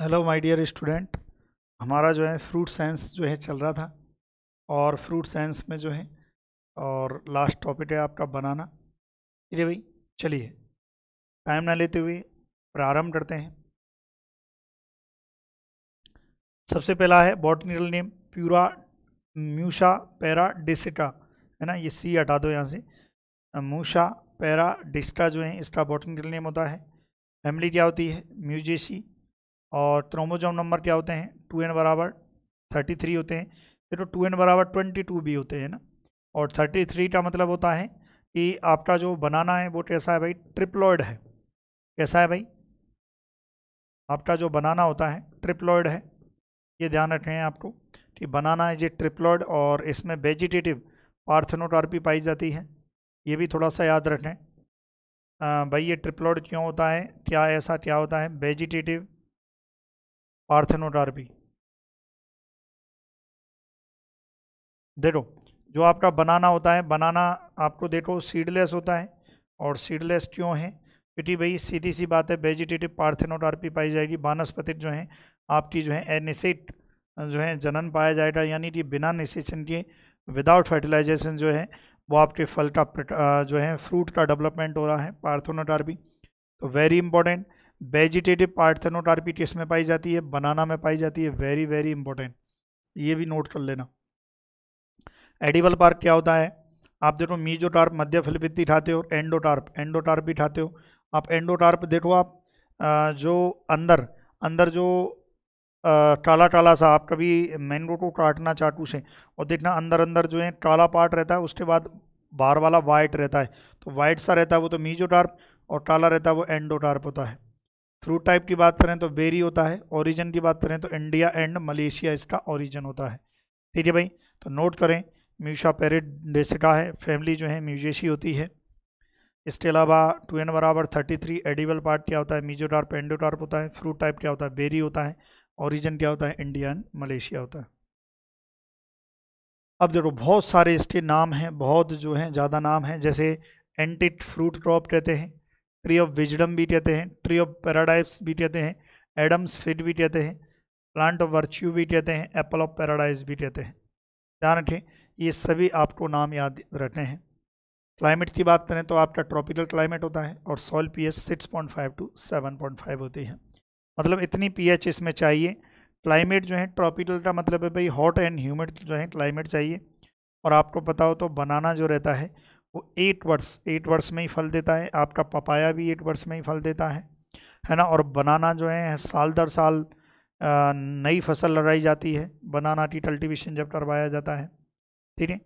hello my dear student हमारा जो है फ्रूट साइंस जो है चल रहा था और फ्रूट साइंस में जो है और लास्ट टॉपिक है आपका बनाना ठीक है भाई चलिए टाइम ना लेते हुए प्रारंभ करते हैं सबसे पहला है बॉटनिकल नेम प्यूरा म्यूशा पैरा डिस्का है ना ये सी हटा दो यहाँ से म्यूशा पैरा डिस्का जो है इसका बॉटनिकल नेम होता है फैमिली क्या होती है म्यूजेसी और क्रोमोजोम नंबर क्या होते हैं टू एन बराबर थर्टी थ्री होते हैं फिर तो टू एन बराबर ट्वेंटी टू भी होते हैं ना और थर्टी थ्री का मतलब होता है कि आपका जो बनाना है वो कैसा है भाई ट्रिप्लॉयड है कैसा है भाई आपका जो बनाना होता है ट्रिप्लॉयड है ये ध्यान रखें आपको कि बनाना है ये ट्रिप्लॉयड और इसमें वेजिटेटिव पार्थनोटार्पी पाई जाती है ये भी थोड़ा सा याद रखें भाई ये ट्रिप्लॉयड क्यों होता है क्या ऐसा क्या होता है वेजिटेटिव पार्थेनो डार्बी देखो जो आपका बनाना होता है बनाना आपको देखो सीडलेस होता है और सीडलेस क्यों है क्योंकि भाई सीधी सी बात है वेजिटेटिव पार्थेनोटार्पी पाई जाएगी वानस्पतिक जो है आपकी जो है एनिसेट जो है जनन पाया जाएगा यानी कि बिना निषेचन के विदाउट फर्टिलाइजेशन जो है वो आपके फल का जो है फ्रूट का डेवलपमेंट हो रहा है पार्थेनोटार्पी तो very important vegetative parthenocarpy में पाई जाती है बनाना में पाई जाती है वेरी वेरी इंपॉर्टेंट ये भी नोट कर लेना एडिबल पार्क क्या होता है आप देखो मीजोटार्प मध्य फिलिपिती खाते हो एंडोटार्प एंडोटार्प भी खाते हो आप एंडोटार्प देखो आप जो अंदर अंदर जो काला काला सा आप कभी मैंगो को काटना चाटू से और देखना अंदर अंदर जो है काला पार्ट रहता है उसके बाद बाहर वाला वाइट रहता है तो वाइट सा रहता है वो तो मीजोटार्प और काला रहता है वो एंडोटार्प होता है फ्रूट टाइप की बात करें तो बेरी होता है ओरिजिन की बात करें तो इंडिया एंड मलेशिया इसका ओरिजिन होता है ठीक है भाई तो नोट करें म्यूशा पेरिट है फैमिली जो है म्यूजेशी होती है इसके अलावा टू एन बराबर थर्टी थ्री एडिबल पार्ट क्या होता है मीजोटार्प एंडोटार्प होता है फ्रूट टाइप क्या होता है बेरी होता है ओरिजिन क्या होता है इंडिया एंड मलेशिया होता है अब देखो बहुत सारे इसके नाम हैं बहुत जो हैं ज़्यादा नाम हैं जैसे एंटिट फ्रूट क्रॉप कहते हैं ट्री ऑफ विजडम भी कहते हैं ट्री ऑफ पैराडाइज भी कहते हैं एडम्स फिट भी कहते हैं प्लांट ऑफ वर्च्यू भी कहते हैं एप्पल ऑफ पैराडाइज भी कहते हैं ध्यान रखें ये सभी आपको नाम याद रखने हैं क्लाइमेट की बात करें तो आपका ट्रॉपिकल क्लाइमेट होता है और सॉल पीएच 6.5 टू 7.5 होती है मतलब इतनी पीएच इसमें चाहिए क्लाइमेट जो है ट्रॉपिकल का मतलब है भाई हॉट एंड ह्यूमिड जो है क्लाइमेट चाहिए और आपको पता हो तो बनाना जो रहता है वो एट वर्ष एट वर्ष में ही फल देता है आपका पपाया भी एट वर्ष में ही फल देता है है ना और बनाना जो है साल दर साल नई फसल लगाई जाती है बनाना टी कल्टिवेशन जब करवाया जाता है ठीक है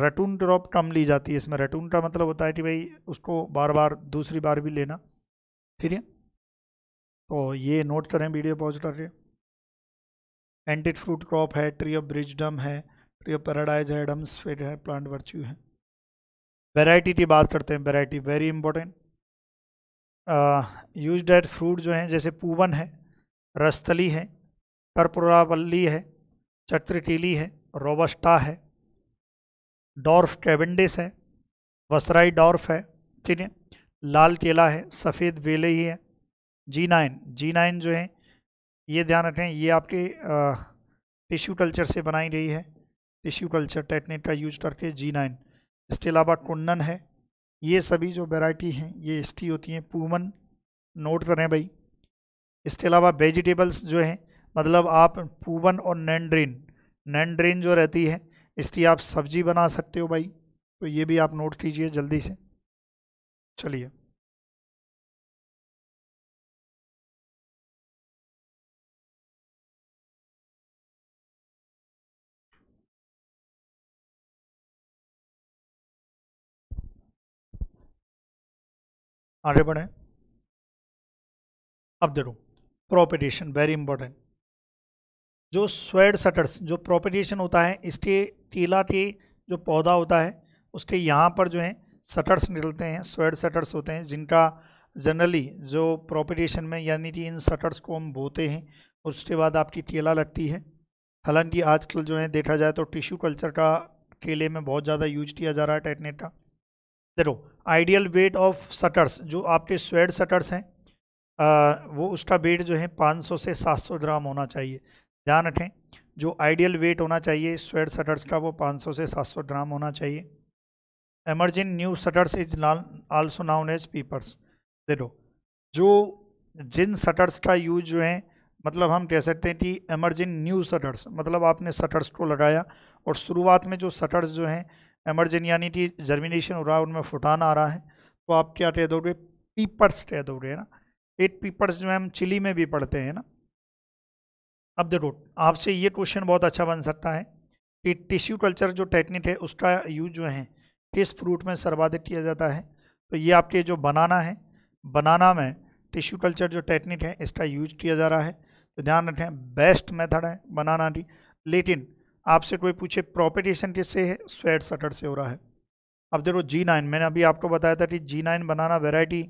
रेटून ड्रॉप कम ली जाती है इसमें रेटून का मतलब होता है कि भाई उसको बार बार दूसरी बार भी लेना ठीक है तो ये नोट करें वीडियो पॉज करके एंटिड फ्रूट क्रॉप है ट्री ऑफ ब्रिजडम है ट्री ऑफ पैराडाइज है एडम्स फिर है प्लांट वर्च्यू है वैरायटी की बात करते हैं variety very important use date fruit जो हैं जैसे पूवन है रस्तली है कर्पुरावल्ली है चत्रटीली है रोबस्टा है डॉर्फ कैबेंडिस है वसराई डॉर्फ है ठीक है लाल केला है सफ़ेद वेले ही है जी नाइन जी नाइन जो है ये ध्यान रखें ये आपके टिश्यू uh, कल्चर से बनाई गई है टिश्यू कल्चर टेक्निक का यूज करके जी नाइन इसके अलावा कुंडन है ये सभी जो वैरायटी हैं ये इसकी होती हैं पूमन नोट करें भाई इसके अलावा वेजिटेबल्स जो हैं मतलब आप पूवन और नैंड्रेन नैंड्रेन जो रहती है इसकी आप सब्जी बना सकते हो भाई तो ये भी आप नोट कीजिए जल्दी से चलिए आगे बढ़ें अब देखो प्रोपिटेशन वेरी इंपॉर्टेंट जो स्वेड सटर्स जो प्रोपिटेशन होता है इसके टीला के जो पौधा होता है उसके यहाँ पर जो है सटर्स निकलते हैं स्वेड सटर्स होते हैं जिनका जनरली जो प्रोपेडेशन में यानी कि इन सटर्स को हम बोते हैं उसके बाद आपकी टीला लगती है हालांकि आजकल जो है देखा जाए तो टिश्यू कल्चर का केले में बहुत ज़्यादा यूज किया जा रहा है टेटनेट का देखो आइडियल वेट ऑफ सटर्स जो आपके स्वेड सटर्स हैं वो उसका वेट जो है 500 से 700 ग्राम होना चाहिए ध्यान रखें जो आइडियल वेट होना चाहिए स्वेड सटर्स का वो 500 से 700 ग्राम होना चाहिए emerging new suckers is also known as peepers देखो जो जिन सटर्स का यूज जो है मतलब हम कह सकते हैं कि एमरजिन न्यू सटर्स मतलब आपने सटर्स को लगाया और शुरुआत में जो सटर्स जो हैं एमरजन यानी कि जर्मिनेशन हो रहा है उनमें फुटान आ रहा है तो आप क्या कह दोगे पीपर्स कह दोगे है ना एट पीपर्स जो है हम चिली में भी पढ़ते हैं ना अब देखो आपसे ये क्वेश्चन बहुत अच्छा बन सकता है कि टिश्यू कल्चर जो टेक्निक है उसका यूज जो है किस फ्रूट में सर्वाधिक किया जाता है तो ये आपके जो बनाना है बनाना में टिश्यू कल्चर जो टेक्निक है इसका यूज किया जा रहा है तो ध्यान रखें बेस्ट मेथड है बनाना की लेकिन आपसे कोई पूछे प्रोपेटेशन किससे है स्वेट सटर से हो रहा है अब देखो जी नाइन मैंने अभी आपको बताया था कि जी नाइन बनाना वेराइटी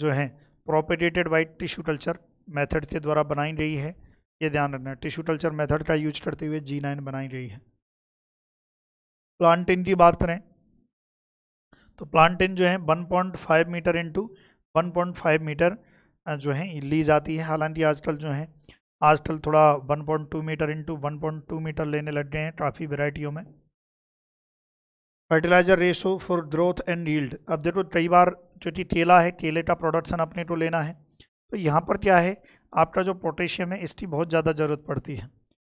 जो है propagated by tissue culture method के द्वारा बनाई गई है ये ध्यान रखना टिश्यू कल्चर मेथड का यूज करते हुए जी नाइन बनाई गई है प्लांटिन की बात करें तो प्लांटिन जो है 1.5 मीटर इंटू 1.5 मीटर जो है ली जाती है हालांकि आजकल जो है आजकल थोड़ा 1.2 मीटर इंटू वन मीटर लेने लग गए हैं काफ़ी वेराइटियों में fertilizer ratio for growth and yield अब देखो कई बार क्योंकि केला है केले का प्रोडक्शन अपने को लेना है तो यहाँ पर क्या है आपका जो पोटेशियम है इसकी बहुत ज़्यादा ज़रूरत पड़ती है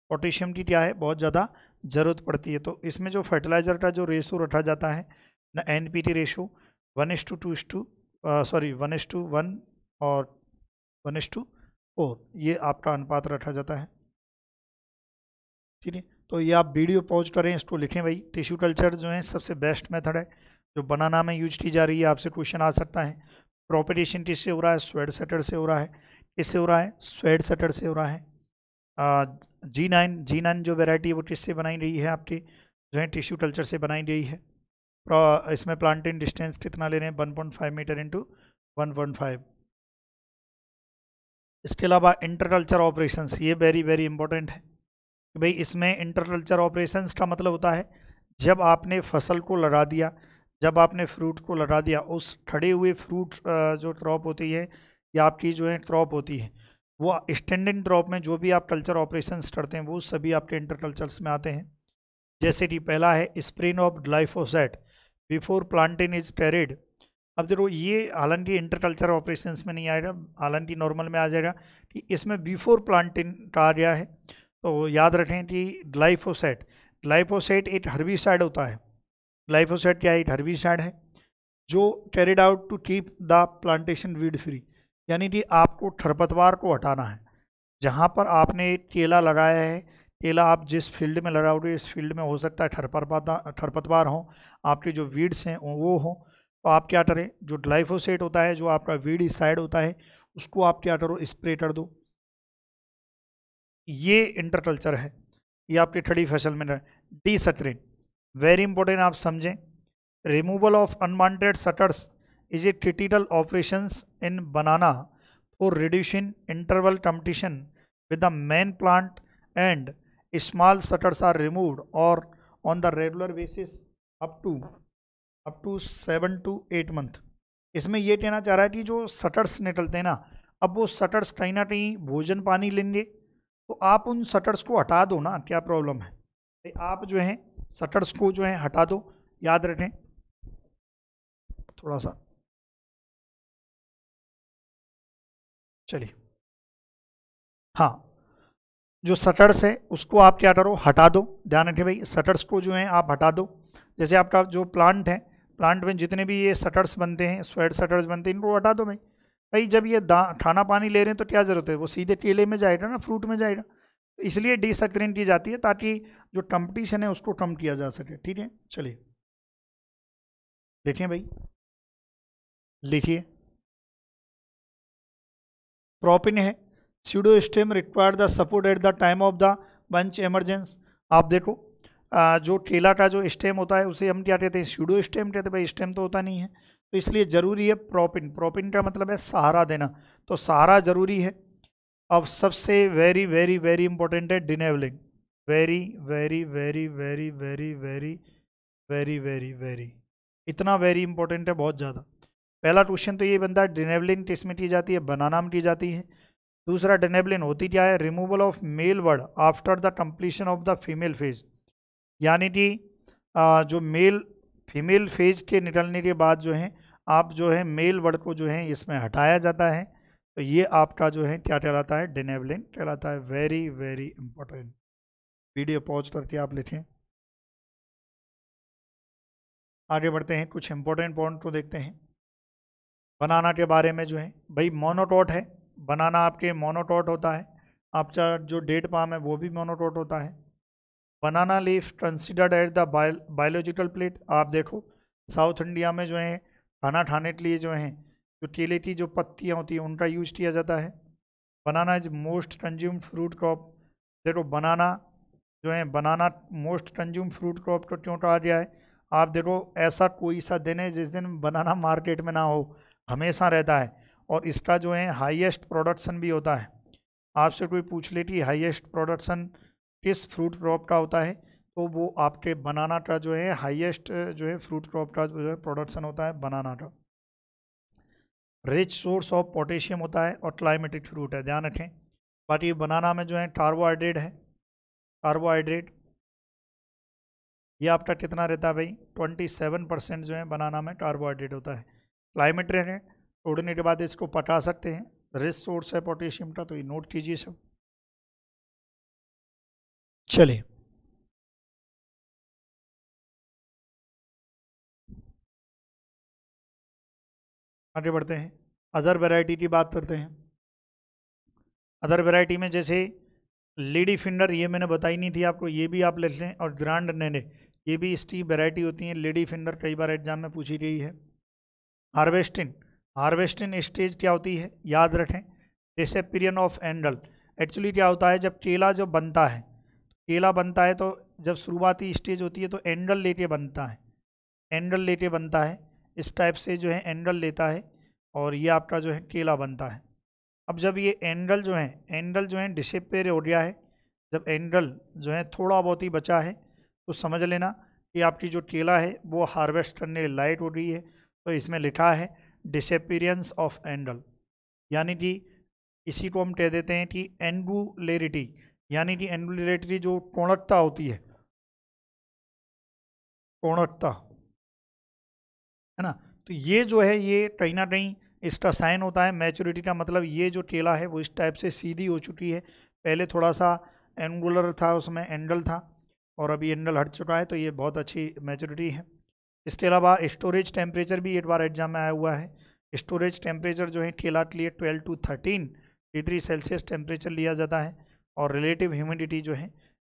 पोटेशियम की क्या है बहुत ज़्यादा ज़रूरत पड़ती है तो इसमें जो फर्टिलाइज़र का जो रेशो रखा जाता है ना N P T ratio one S two two S two sorry one S two one और वन एस टू ओ ये आपका अनुपात रखा जाता है ठीक है तो ये आप वीडियो पॉज करें इसको लिखें भाई टिश्यू कल्चर जो है सबसे बेस्ट मेथड है जो बनाना में यूज की जा रही है आपसे क्वेश्चन आ सकता है प्रोपेटेशन किससे हो रहा है स्वेड सेटर से हो रहा है किससे हो रहा है स्वेड सेटर से हो रहा है जी नाइन जी नाइन जो वेराइटी है वो किससे बनाई गई है आपकी जो है टिश्यू कल्चर से बनाई गई है इसमें प्लांटिंग डिस्टेंस कितना ले रहे हैं one point five metre into one point five इसके अलावा इंटरकल्चर ऑपरेशन ये वेरी वेरी इंपॉर्टेंट है कि भाई इसमें इंटरकल्चर ऑपरेशन का मतलब होता है जब आपने फसल को लगा दिया जब आपने फ्रूट को लगा दिया उस खड़े हुए फ्रूट जो क्रॉप होती है या आपकी जो है क्रॉप होती है वो स्टैंडिंग क्रॉप में जो भी आप कल्चर ऑपरेशंस करते हैं वो सभी आपके इंटरकल्चर्स में आते हैं जैसे कि पहला है spraying of glyphosate before planting is carried अब जरूर ये हालांकि इंटरकल्चर ऑपरेशंस में नहीं आएगा हालांकि नॉर्मल में आ जाएगा कि इसमें बिफोर प्लांटिंग का आ गया है तो याद रखें कि ग्लाइफोसेट ग्लाइफोसेट एक हर्बीसाइड होता है ग्लाइफोसेट क्या एक हर्बीसाइड है जो carried out to keep the plantation weed free यानी कि आपको खरपतवार को हटाना है जहाँ पर आपने केला लगाया है केला आप जिस फील्ड में लगाओगे इस फील्ड में हो सकता है खरपतवार खरपतवार हों आपके जो वीड्स हैं वो हों तो आप क्या करें जो ग्लाइफोसेट होता है जो आपका वीड साइड होता है उसको आप क्या करो स्प्रे कर दो ये इंटरकल्चर है ये आपके ठड़ी फसल में डी सटरिन वेरी इंपॉर्टेंट आप समझें removal of unwanted suckers is a critical operation in banana for reduction interval competition with the main plant and small suckers are remove और on the regular basis up to up to seven to eight month इसमें यह कहना चाह रहा है कि जो shutters निकलते हैं ना अब वो सटर्स कहीं ना कहीं भोजन पानी लेंगे तो आप उन सटर्स को हटा दो ना क्या प्रॉब्लम है तो आप जो है सटर्स को जो है हटा दो याद रखें थोड़ा सा चलिए हाँ जो सटर्स है उसको आप क्या करो हटा दो ध्यान रखें भाई सटर्स को जो है आप हटा दो जैसे आपका जो प्लांट है प्लांट में जितने भी ये सटर्स बनते हैं स्वेट सटर्स बनते हैं इनको हटा दो भाई भाई जब ये दा खाना पानी ले रहे हैं तो क्या ज़रूरत है वो सीधे केले में जाएगा ना फ्रूट में जाएगा तो इसलिए डिसक्रीन की जाती है ताकि जो कंपटीशन है उसको कम किया जा सके ठीक है चलिए देखिए भाई लिखिए प्रॉपिन है pseudo stem require the support at the time of the bunch emergence आप देखो जो ठेला का जो स्टेम होता है उसे हम क्या कहते हैं स्यूडो स्टेम कहते हैं भाई स्टेम तो होता नहीं है तो इसलिए ज़रूरी है प्रोपिन प्रॉपिन का मतलब है सहारा देना तो सहारा ज़रूरी है अब सबसे वेरी वेरी वेरी इंपॉर्टेंट है denavelling very very very very very very very very very इतना वेरी इंपॉर्टेंट है बहुत ज़्यादा पहला क्वेश्चन तो ये बनता है डिनेवलिन किस में की जाती है बनाना में की जाती है दूसरा डिनेबलिन होती क्या है removal of male bud after the completion of the female phase यानी कि जो मेल फीमेल फेज के निकलने के बाद जो है आप जो है मेल वर्ड को जो है इसमें हटाया जाता है तो ये आपका जो है क्या कहलाता है डिनेबलिंग कहलाता है very very important video pause करके आप लिखें आगे बढ़ते हैं कुछ इंपॉर्टेंट पॉइंट को देखते हैं बनाना के बारे में जो है भाई मोनोटोट है बनाना आपके मोनोटोट होता है आपका जो डेट पाम है वो भी मोनोटोट होता है banana leaf considered at the biological plate आप देखो साउथ इंडिया में जो है खाना खाने के लिए जो हैं जो केले की जो पत्तियाँ होती हैं उनका यूज किया जाता है banana is most consumed fruit crop देखो बनाना जो है banana most consume fruit crop को क्यों कहा गया है आप देखो ऐसा कोई सा दिन है जिस दिन बनाना मार्केट में ना हो हमेशा रहता है और इसका जो है हाईएस्ट प्रोडक्शन भी होता है आपसे कोई पूछ ले कि हाईएस्ट प्रोडक्शन किस फ्रूट क्रॉप का होता है तो वो आपके बनाना का जो है हाईएस्ट जो है फ्रूट क्रॉप का जो है प्रोडक्शन होता है बनाना का रिच सोर्स ऑफ पोटेशियम होता है और क्लाइमेटिक फ्रूट है ध्यान रखें बाकी बनाना में जो है कार्बोहाइड्रेट है कार्बोहाइड्रेट ये आपका कितना रहता है भाई ट्वेंटी सेवन परसेंट जो है बनाना में कार्बोहाइड्रेट होता है क्लाइमेट रहें तोड़ने के बाद इसको पटा सकते हैं रिच सोर्स है पोटेशियम का तो ये नोट कीजिए सब चले आगे बढ़ते हैं अदर वैरायटी की बात करते हैं अदर वैरायटी में जैसे लेडी फिंगर ये मैंने बताई नहीं थी आपको ये भी आप ले लें और ग्रांड नैने ये भी इसकी वैरायटी होती है लेडी फिंगर कई बार एग्जाम में पूछी गई है हार्वेस्टिन हार्वेस्टिन स्टेज क्या होती है याद रखें डिसेपिरियन ऑफ एंडल एक्चुअली क्या होता है जब केला जो बनता है केला बनता है तो जब शुरुआती स्टेज होती है तो एंडल लेटे बनता है एंडल लेटे बनता है इस टाइप से जो है एंडल लेता है और ये आपका जो है केला बनता है अब जब ये एंडल जो है एंडल जो है डिसपेयर हो गया है जब एंडल जो है थोड़ा बहुत ही बचा है तो समझ लेना कि आपकी जो केला है वो हार्वेस्ट करने लाइट हो रही है तो इसमें लिखा है डिसपेरियंस ऑफ एंडल यानी कि इसी को हम कह देते हैं कि एंडुलेरिटी यानी कि एनुलेटरी जो कोणकता होती है कोणकता है ना तो ये जो है ये कहीं ना कहीं इसका साइन होता है मैच्योरिटी का मतलब ये जो टेला है वो इस टाइप से सीधी हो चुकी है पहले थोड़ा सा एंगुलर था उसमें एंडल था और अभी एंडल हट चुका है तो ये बहुत अच्छी मैच्योरिटी है इसके अलावा स्टोरेज टेम्परेचर भी एक बार एग्जाम में आया हुआ है स्टोरेज टेम्परेचर जो है केला के लिए twelve to thirteen degree Celsius temperature लिया जाता है और रिलेटिव ह्यूमिडिटी जो है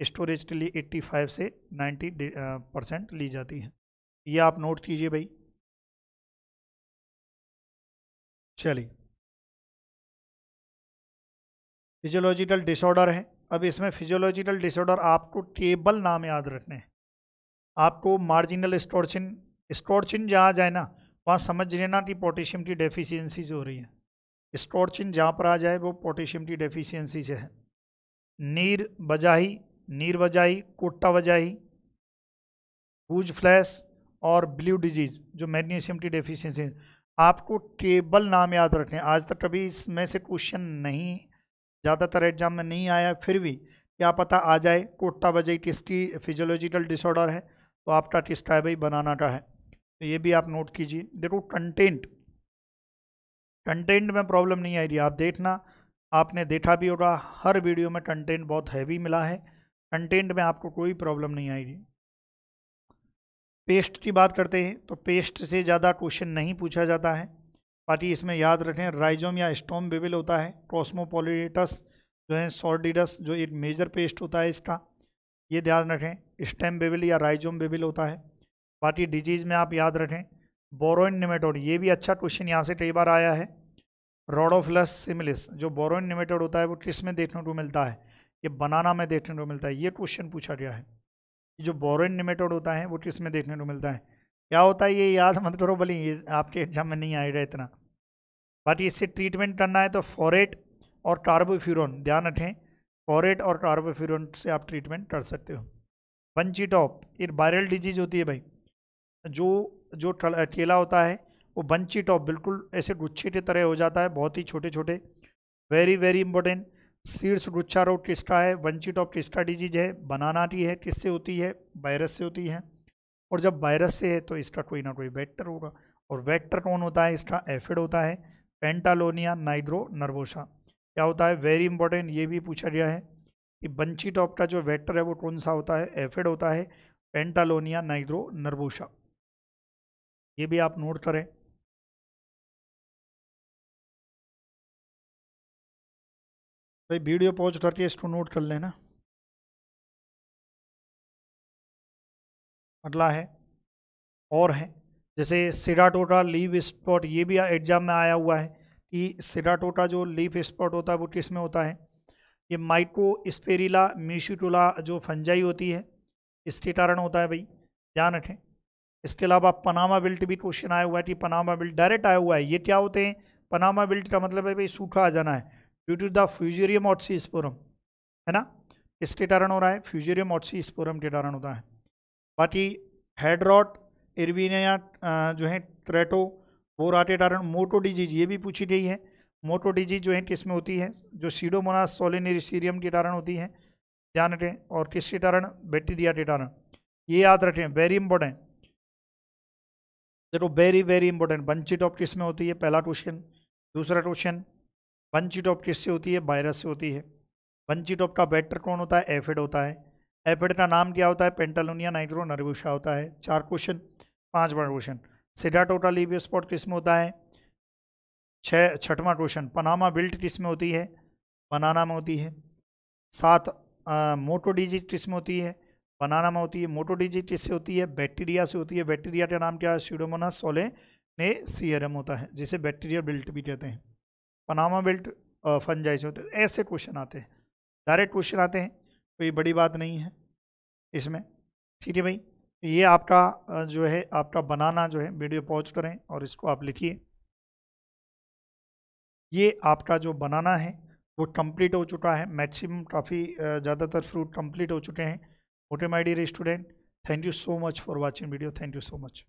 स्टोरेज के लिए 85 से 90 परसेंट ली जाती है ये आप नोट कीजिए भाई चलिए फिजियोलॉजिकल डिसऑर्डर है अब इसमें फिजियोलॉजिकल डिसऑर्डर आपको टेबल नाम याद रखने हैं आपको मार्जिनल स्टोरचिन स्टोरचिन जहाँ जाए ना वहाँ समझ लेना कि पोटेशियम की डेफिशिएंसी हो रही है स्टोरचिन जहाँ पर आ जाए वो पोटेशियम की डेफिशिएंसी से है नीर बजाही नीर बजाही कोट्टा बजाही बूज फ्लैश और ब्लू डिजीज़ जो मैग्नीशियम की डेफिशिएंसी आपको टेबल नाम याद रखने आज तक कभी इसमें से क्वेश्चन नहीं ज़्यादातर एग्जाम में नहीं आया फिर भी क्या पता आ जाए कोट्टा बजाई किसकी फिजियोलॉजिकल डिसऑर्डर है तो आपका किसका है भाई बनाना का है तो ये भी आप नोट कीजिए देखो कंटेंट कंटेंट में प्रॉब्लम नहीं रही आप देखना आपने देखा भी होगा हर वीडियो में कंटेंट बहुत हैवी मिला है कंटेंट में आपको कोई प्रॉब्लम नहीं आएगी पेस्ट की बात करते हैं तो पेस्ट से ज़्यादा क्वेश्चन नहीं पूछा जाता है बाकी इसमें याद रखें राइजोम या स्टोम बेबिल होता है क्रोसमोपोलिटस जो है सॉर्डिडस जो एक मेजर पेस्ट होता है इसका ये ध्यान रखें स्टेम बेबिल या राइजोम बेबिल होता है बाकी डिजीज़ में आप याद रखें बोरोइन निमेटोड ये भी अच्छा क्वेश्चन यहाँ से कई बार आया है रोडोफिलस सिमिलिस जो बोरोन लिमिटेड होता है वो किस में देखने को मिलता है ये बनाना में देखने को मिलता है ये क्वेश्चन पूछा गया है जो बोरोन लिमिटेड होता है वो किस में देखने को मिलता है क्या होता है ये याद मत करो भले ये आपके एग्जाम में नहीं आएगा इतना बट इससे ट्रीटमेंट करना है तो फॉरेट और कार्बोफ्यूरोन ध्यान रखें फॉरेट और कार्बोफ्यूरोन से आप ट्रीटमेंट कर सकते हो बंचीटॉप एक वायरल डिजीज होती है भाई जो जो केला होता है वो बंची टॉप बिल्कुल ऐसे गुच्छे की तरह हो जाता है बहुत ही छोटे छोटे वेरी वेरी इंपॉर्टेंट सीड्स गुच्छा रोग किसका है वंचित टॉप किसका डिजीज है बनाना की है किससे होती है वायरस से होती है और जब वायरस से है तो इसका कोई ना कोई वेक्टर होगा और वैक्टर कौन होता है इसका एफिड होता है पेंटालोनिया नाइग्रो नर्वोसा क्या होता है वेरी इंपॉर्टेंट ये भी पूछा गया है कि बंची टॉप का जो वैक्टर है वो कौन सा होता है एफिड होता है पेंटालोनिया नाइग्रो नर्वोसा ये भी आप नोट करें भाई वीडियो पॉज रही है इसको नोट कर लेना अगला है और है जैसे टोटा लीव स्पॉट ये भी एग्जाम में आया हुआ है कि टोटा जो लीफ स्पॉट होता है वो किस में होता है ये माइको स्पेरिला म्यूशिटोला जो फंजाई होती है इसके कारण होता है भाई ध्यान रखें इसके अलावा पनामा बिल्ट भी क्वेश्चन आया हुआ है कि पनामा बिल्ट डायरेक्ट आया हुआ है ये क्या होते हैं पनामा बिल्ट का मतलब है भाई सूखा आ जाना है due to the fusarium oxysporum है ना इसके कारण हो रहा है फ्यूजेरियम ऑटसी स्पोरम के कारण होता है बाकी हेडरॉट इरविनिया जो है ट्रेटो बोरा के कारण मोटो डिजीज ये भी पूछी गई है मोटो डिजीज जो है किसमें होती है जो सीडोमोनास सोलिनेरिसीरियम के कारण होती है ध्यान रखें और किसके कारण बैक्टीरिया के कारण ये याद रखें वेरी इंपॉर्टेंट देखो वेरी वेरी इंपॉर्टेंट बंचिट ऑफ किस में होती है पहला क्वेश्चन दूसरा क्वेश्चन वंचित ऑफ किससे होती है वायरस से होती है वंचित ऑफ का बैटर कौन होता है एफिड होता है एफिड का नाम क्या होता है पेंटालोनिया नाइट्रो नरबूशा होता है चार क्वेश्चन पाँच बार क्वेश्चन सीधा टोटल स्पॉट किस में होता है छः छठवां क्वेश्चन पनामा बिल्ट किस में होती है बनाना में होती है सात मोटो डिजिट किस में होती है बनाना में होती है मोटो डिजिट किससे होती है बैक्टीरिया से होती है बैक्टीरिया का नाम क्या है सीडोमोना सोले ने सीरम होता है जिसे बैक्टीरिया बिल्ट भी कहते हैं पनामा बेल्ट फनजाइज होते ऐसे क्वेश्चन आते हैं डायरेक्ट क्वेश्चन आते हैं कोई बड़ी बात नहीं है इसमें ठीक है भाई तो ये आपका जो है आपका बनाना जो है वीडियो पॉज करें और इसको आप लिखिए ये आपका जो बनाना है वो कंप्लीट हो चुका है मैक्सिमम काफ़ी ज़्यादातर फ्रूट कंप्लीट हो चुके हैं मोटे my dear student thank you so much for watching video thank you so much